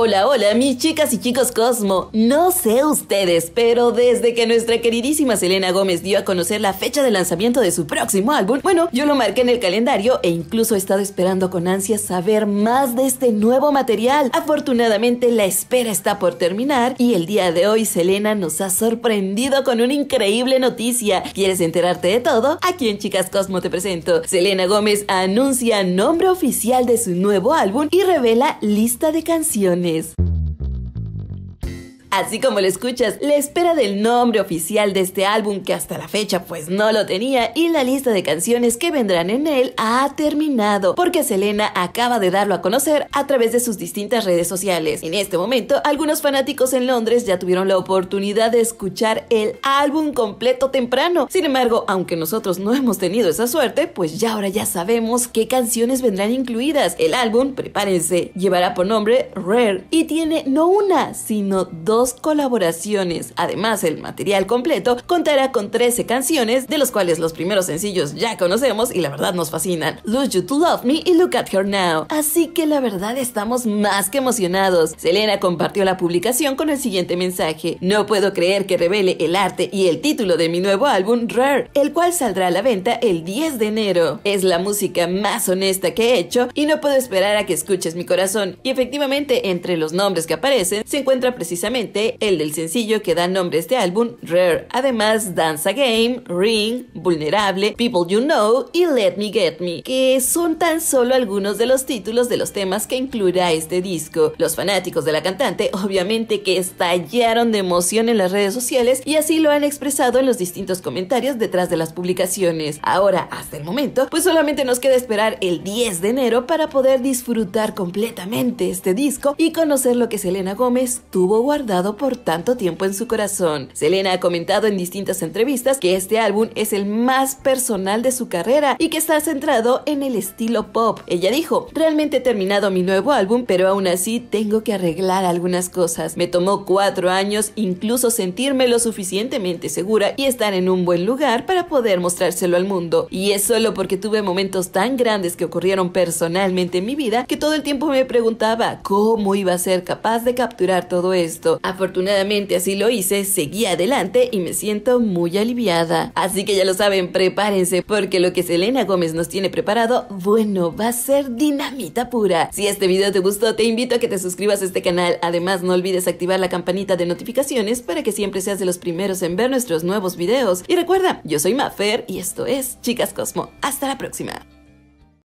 Hola, hola, mis chicas y chicos Cosmo. No sé ustedes, pero desde que nuestra queridísima Selena Gómez dio a conocer la fecha de lanzamiento de su próximo álbum, bueno, yo lo marqué en el calendario e incluso he estado esperando con ansia saber más de este nuevo material. Afortunadamente, la espera está por terminar y el día de hoy Selena nos ha sorprendido con una increíble noticia. ¿Quieres enterarte de todo? Aquí en Chicas Cosmo te presento. Selena Gómez anuncia nombre oficial de su nuevo álbum y revela lista de canciones. Is. Así como lo escuchas, la espera del nombre oficial de este álbum que hasta la fecha pues no lo tenía y la lista de canciones que vendrán en él ha terminado porque Selena acaba de darlo a conocer a través de sus distintas redes sociales. En este momento, algunos fanáticos en Londres ya tuvieron la oportunidad de escuchar el álbum completo temprano. Sin embargo, aunque nosotros no hemos tenido esa suerte, pues ya ahora ya sabemos qué canciones vendrán incluidas. El álbum, prepárense, llevará por nombre Rare y tiene no una, sino dos colaboraciones. Además, el material completo contará con 13 canciones, de los cuales los primeros sencillos ya conocemos y la verdad nos fascinan. Lose You to Love Me y Look at Her Now. Así que la verdad estamos más que emocionados. Selena compartió la publicación con el siguiente mensaje. No puedo creer que revele el arte y el título de mi nuevo álbum Rare, el cual saldrá a la venta el 10 de enero. Es la música más honesta que he hecho y no puedo esperar a que escuches mi corazón. Y efectivamente, entre los nombres que aparecen se encuentra precisamente el del sencillo que da nombre a este álbum, Rare. Además, Dance Game, Ring, Vulnerable, People You Know y Let Me Get Me, que son tan solo algunos de los títulos de los temas que incluirá este disco. Los fanáticos de la cantante obviamente que estallaron de emoción en las redes sociales y así lo han expresado en los distintos comentarios detrás de las publicaciones. Ahora, hasta el momento, pues solamente nos queda esperar el 10 de enero para poder disfrutar completamente este disco y conocer lo que Selena Gómez tuvo guardado por tanto tiempo en su corazón. Selena ha comentado en distintas entrevistas que este álbum es el más personal de su carrera y que está centrado en el estilo pop. Ella dijo, realmente he terminado mi nuevo álbum, pero aún así tengo que arreglar algunas cosas. Me tomó cuatro años incluso sentirme lo suficientemente segura y estar en un buen lugar para poder mostrárselo al mundo. Y es solo porque tuve momentos tan grandes que ocurrieron personalmente en mi vida que todo el tiempo me preguntaba cómo iba a ser capaz de capturar todo esto. Afortunadamente así lo hice, seguí adelante y me siento muy aliviada. Así que ya lo saben, prepárense porque lo que Selena Gómez nos tiene preparado, bueno, va a ser dinamita pura. Si este video te gustó, te invito a que te suscribas a este canal. Además, no olvides activar la campanita de notificaciones para que siempre seas de los primeros en ver nuestros nuevos videos. Y recuerda, yo soy Mafer y esto es Chicas Cosmo. Hasta la próxima.